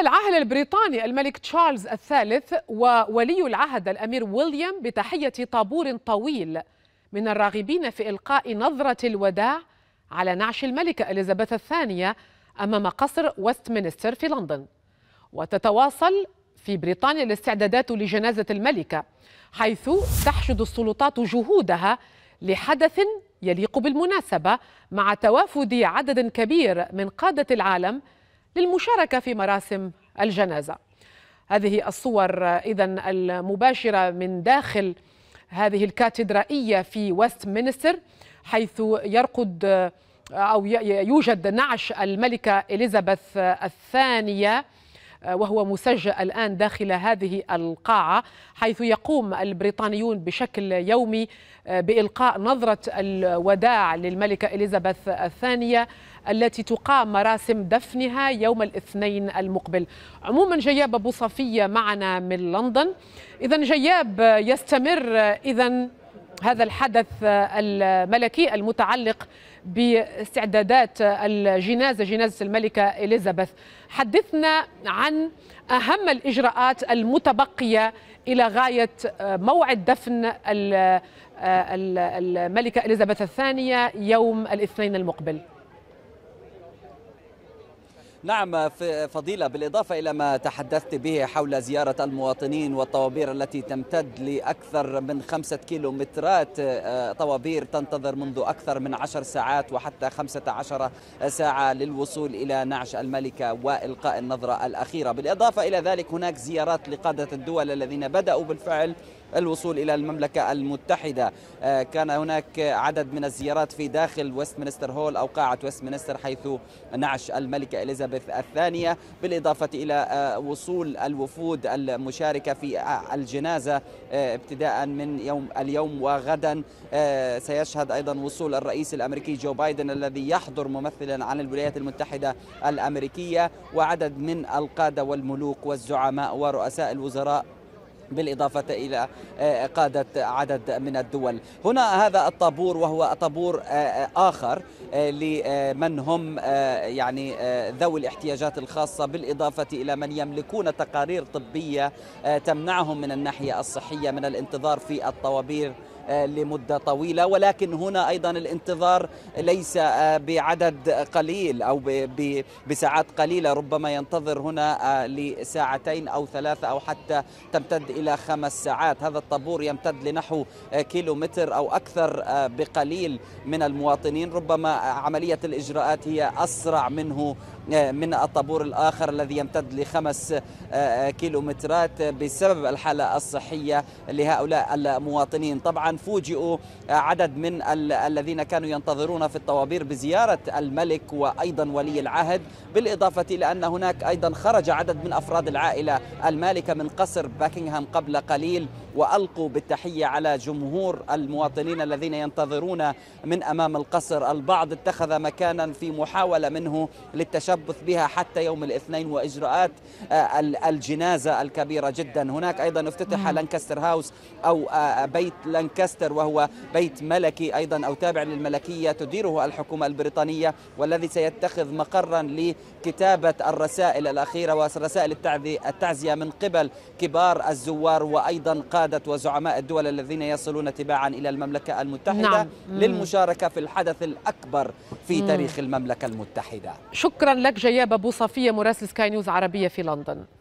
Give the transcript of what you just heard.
العاهل البريطاني الملك تشارلز الثالث وولي العهد الامير ويليام بتحيه طابور طويل من الراغبين في القاء نظره الوداع على نعش الملكه اليزابيث الثانيه امام قصر وستمنستر في لندن وتتواصل في بريطانيا الاستعدادات لجنازه الملكه حيث تحشد السلطات جهودها لحدث يليق بالمناسبه مع توافد عدد كبير من قاده العالم للمشاركة في مراسم الجنازة هذه الصور إذا المباشرة من داخل هذه الكاتدرائية في ويست مينستر حيث يرقد أو يوجد نعش الملكة إليزابيث الثانية آه، وهو مسجل الآن داخل هذه القاعة حيث يقوم البريطانيون بشكل يومي آه، بإلقاء نظرة الوداع للملكة إليزابيث الثانية التي تقام مراسم دفنها يوم الاثنين المقبل عموما جياب أبو صفية معنا من لندن إذا جياب آه، يستمر إذا هذا الحدث الملكي المتعلق باستعدادات الجنازه جنازه الملكه اليزابيث حدثنا عن اهم الاجراءات المتبقيه الى غايه موعد دفن الملكه اليزابيث الثانيه يوم الاثنين المقبل نعم فضيلة بالإضافة إلى ما تحدثت به حول زيارة المواطنين والطوابير التي تمتد لأكثر من خمسة كيلومترات آه، طوابير تنتظر منذ أكثر من عشر ساعات وحتى خمسة عشر ساعة للوصول إلى نعش الملكة وإلقاء النظرة الأخيرة بالإضافة إلى ذلك هناك زيارات لقادة الدول الذين بدأوا بالفعل الوصول الى المملكه المتحده آه، كان هناك عدد من الزيارات في داخل ويستمنستر هول او قاعه ويستمنستر حيث نعش الملكه اليزابيث اليزابيث الثانية بالإضافة إلى آه، وصول الوفود المشاركة في آه، الجنازة آه، ابتداء من يوم اليوم وغدا سيشهد أيضا وصول الرئيس الأمريكي جو بايدن الذي يحضر ممثلا عن الولايات المتحدة الأمريكية وعدد من القادة والملوك والزعماء ورؤساء الوزراء بالإضافة إلى آه، قادة عدد من الدول هنا هذا الطابور وهو طابور آه، آه، آخر لمن هم يعني ذوي الاحتياجات الخاصة بالإضافة إلى من يملكون تقارير طبية تمنعهم من الناحية الصحية من الانتظار في الطوابير آه، لمدة طويلة ولكن هنا أيضا الانتظار ليس آه، بعدد قليل أو بساعات قليلة ربما ينتظر هنا آه، لساعتين أو ثلاثة أو حتى تمتد إلى خمس ساعات هذا الطابور يمتد لنحو كيلو متر أو أكثر بقليل من المواطنين ربما عملية الإجراءات هي أسرع منه آه، من الطابور الآخر الذي يمتد لخمس آه، آه، كيلومترات بسبب الحالة الصحية لهؤلاء المواطنين طبعا فوجئوا عدد من الذين كانوا ينتظرون في الطوابير بزيارة الملك وأيضا ولي العهد بالإضافة إلى أن هناك أيضا خرج عدد من أفراد العائلة المالكة من قصر باكنغهام قبل قليل وألقوا بالتحية على جمهور المواطنين الذين ينتظرون من أمام القصر البعض اتخذ مكانا في محاولة منه للتشبه التشبث بها حتى يوم الاثنين وإجراءات آه، الجنازة الكبيرة جدا هناك أيضا افتتح لانكستر هاوس أو آه، بيت لانكستر وهو بيت ملكي أيضا أو تابع للملكية تديره الحكومة البريطانية والذي سيتخذ مقرا لكتابة الرسائل الأخيرة ورسائل التعزية من قبل كبار الزوار وأيضا قادة وزعماء الدول الذين يصلون تباعا إلى المملكة المتحدة نعم. للمشاركة في الحدث الأكبر في تاريخ المملكة المتحدة شكرا لك لك جياب ابو صفيه مراسل سكاي نيوز عربيه في لندن